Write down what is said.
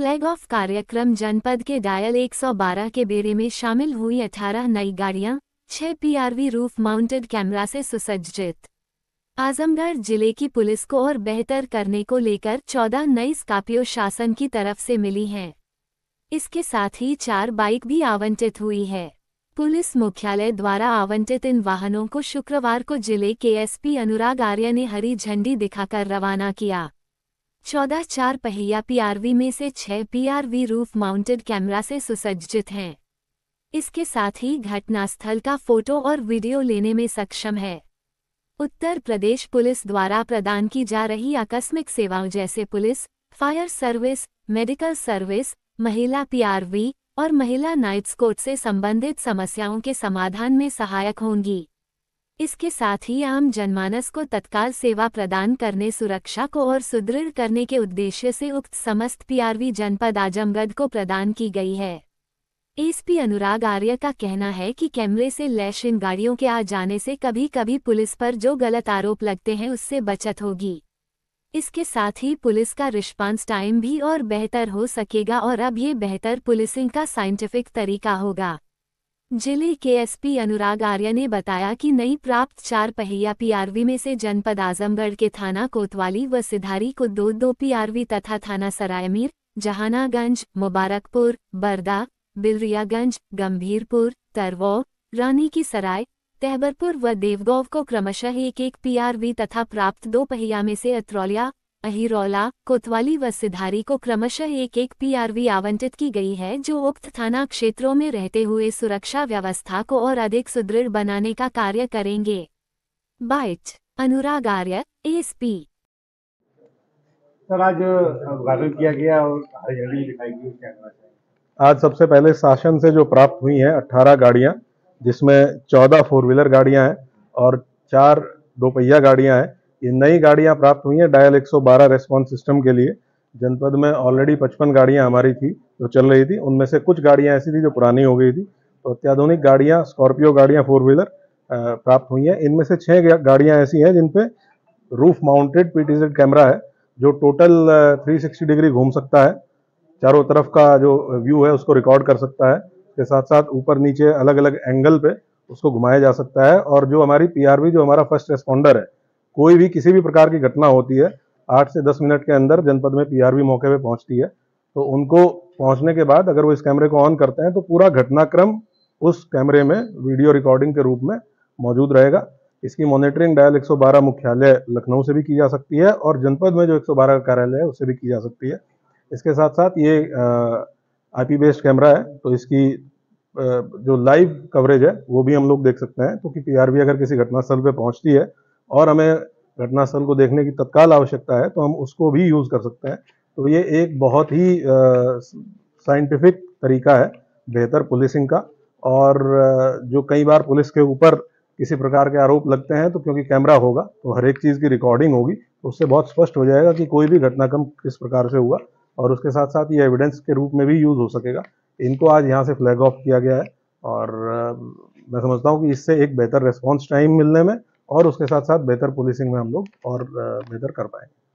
flag of कार्यक्रम जनपद के डायल 112 के बेड़े में शामिल हुई 18 नई गाड़ियां, 6 पीआरवी रूफ माउंटेड कैमरा से सुसज्जित आजमगढ़ जिले की पुलिस को और बेहतर करने को लेकर 14 नई स्कापियो शासन की तरफ से मिली हैं इसके साथ ही चार बाइक भी आवंटित हुई है पुलिस मुख्यालय द्वारा आवंटित इन वाहनों को शुक्रवार को जिले के एसपी अनुराग आर्य ने हरी झंडी दिखाकर रवाना किया चौदह चार पहिया पीआरवी में से छह पीआरवी रूफ माउंटेड कैमरा से सुसज्जित हैं इसके साथ ही घटनास्थल का फोटो और वीडियो लेने में सक्षम है उत्तर प्रदेश पुलिस द्वारा प्रदान की जा रही आकस्मिक सेवाओं जैसे police fire service medical service महिला पीआरवी और महिला नाइट स्कोट से संबंधित समस्याओं के समाधान में सहायक होंगी इसके साथ ही आम जनमानस को तत्काल सेवा प्रदान करने सुरक्षा को और सुदृढ़ करने के उद्देश्य से उक्त समस्त पीआरवी जनपद आजमगढ़ को प्रदान की गई है एसपी अनुराग आर्य का कहना है कि कैमरे से लैश इन गाड़ियों के आ जाने से कभी कभी पुलिस पर जो गलत आरोप लगते हैं उससे बचत होगी इसके साथ ही पुलिस का रिस्पांस टाइम भी और बेहतर हो सकेगा और अब ये बेहतर पुलिसिंग का साइंटिफिक तरीका होगा जिले के एसपी अनुराग आर्य ने बताया कि नई प्राप्त चार पहिया पीआरवी में से जनपद आजमगढ़ के थाना कोतवाली व सिधारी को दो दो पीआरवी तथा थाना सरायमीर जहानागंज मुबारकपुर बरदा बिलरियागंज गंभीरपुर तरवौ रानी की सराय तहबरपुर व देवगौव को क्रमशः एक एक पीआरवी तथा प्राप्त दो पहिया में से अत्रौलिया अहिरौला कोतवाली व सिधारी को क्रमशः एक एक पीआरवी आवंटित की गई है जो उक्त थाना क्षेत्रों में रहते हुए सुरक्षा व्यवस्था को और अधिक सुदृढ़ बनाने का कार्य करेंगे byte Anurag Arya S P sir आज उद्घाटन किया गया और हरियाली दिखाई आज सबसे पहले शासन से जो प्राप्त हुई है 18 गाड़ियां जिसमें 14 फोर व्हीलर गाड़ियां हैं और चार दोपहिया गाड़ियां हैं ये नई गाड़ियां प्राप्त हुई हैं डायल 112 रेस्पॉन्स सिस्टम के लिए जनपद में ऑलरेडी 55 गाड़ियां हमारी थी जो चल रही थी उनमें से कुछ गाड़ियां ऐसी थी जो पुरानी हो गई थी तो अत्याधुनिक गाड़ियां स्कॉर्पियो गाड़ियां फोर व्हीलर प्राप्त हुई हैं इनमें से छः गाड़ियाँ ऐसी हैं जिन पर रूफ माउंटेड पी कैमरा है जो टोटल थ्री डिग्री घूम सकता है चारों तरफ का जो व्यू है उसको रिकॉर्ड कर सकता है के साथ साथ ऊपर नीचे अलग अलग एंगल पे उसको घुमाया जा सकता है और जो हमारी पीआरवी जो हमारा फर्स्ट रेस्पॉन्डर है कोई भी किसी भी प्रकार की घटना होती है आठ से दस मिनट के अंदर जनपद में पीआरबी मौके पे पहुंचती है तो उनको पहुंचने के बाद अगर वो इस कैमरे को ऑन करते हैं तो पूरा घटनाक्रम उस कैमरे में वीडियो रिकॉर्डिंग के रूप में मौजूद रहेगा इसकी मॉनिटरिंग डायल 112 मुख्यालय लखनऊ से भी की जा सकती है और जनपद में जो 112 का कार्यालय है उससे भी की जा सकती है इसके साथ साथ ये आईपी बेस्ड कैमरा है तो इसकी जो लाइव कवरेज है वो भी हम लोग देख सकते हैं क्योंकि तो पीआरबी अगर किसी घटनास्थल पर पहुंचती है और हमें घटनास्थल को देखने की तत्काल आवश्यकता है तो हम उसको भी यूज़ कर सकते हैं तो ये एक बहुत ही साइंटिफिक तरीका है बेहतर पुलिसिंग का और जो कई बार पुलिस के ऊपर किसी प्रकार के आरोप लगते हैं तो क्योंकि कैमरा होगा तो हर एक चीज़ की रिकॉर्डिंग होगी तो उससे बहुत स्पष्ट हो जाएगा कि कोई भी घटनाक्रम किस प्रकार से हुआ और उसके साथ साथ ये एविडेंस के रूप में भी यूज़ हो सकेगा इनको आज यहाँ से फ्लैग ऑफ किया गया है और मैं समझता हूँ कि इससे एक बेहतर रेस्पॉन्स टाइम मिलने में और उसके साथ साथ बेहतर पुलिसिंग में हम लोग और बेहतर कर पाएंगे